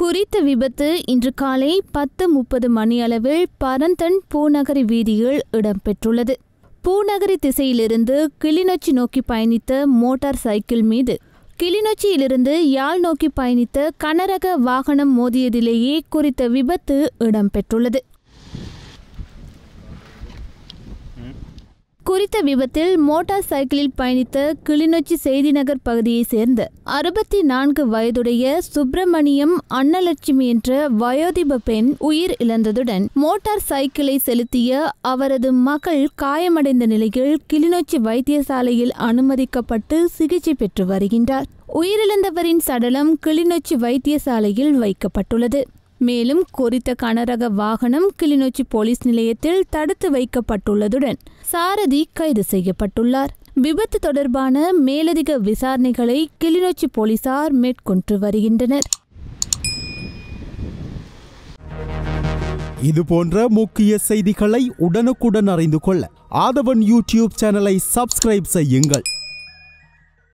குறித்த விபத்து இன்று காலை பத்து முப்பது மணியளவில் பரந்தன் பூநகரி வீதியில் இடம்பெற்றுள்ளது பூநகரி திசையிலிருந்து கிளிநொச்சி நோக்கி பயணித்த மோட்டார் சைக்கிள் மீது கிளிநொச்சியிலிருந்து யாழ் நோக்கி பயணித்த கனரக வாகனம் மோதியதிலேயே குறித்த விபத்து இடம்பெற்றுள்ளது குறித்த விபத்தில் மோட்டார் சைக்கிளில் பயணித்த கிளிநொச்சி செய்திநகர் பகுதியைச் சேர்ந்த அறுபத்தி நான்கு வயதுடைய சுப்பிரமணியம் அன்னலட்சுமி என்ற வயோதிப பெண் உயிர் இழந்ததுடன் மோட்டார் சைக்கிளை செலுத்திய அவரது மகள் காயமடைந்த நிலையில் கிளிநொச்சி வைத்தியசாலையில் அனுமதிக்கப்பட்டு சிகிச்சை பெற்று வருகின்றார் உயிரிழந்தவரின் சடலம் கிளிநொச்சி வைத்தியசாலையில் வைக்கப்பட்டுள்ளது மேலும் குறித்த கனரக வாகனம் கிளிநொச்சி போலீஸ் நிலையத்தில் தடுத்து வைக்கப்பட்டுள்ளதுடன் சாரதி கைது செய்யப்பட்டுள்ளார் விபத்து தொடர்பான மேலதிக விசாரணைகளை கிளிநொச்சி போலீசார் மேற்கொண்டு வருகின்றனர் இது போன்ற முக்கிய செய்திகளை உடனுக்குடன் அறிந்து கொள்ள ஆதவன் யூடியூப் சேனலை சப்ஸ்கிரைப் செய்யுங்கள்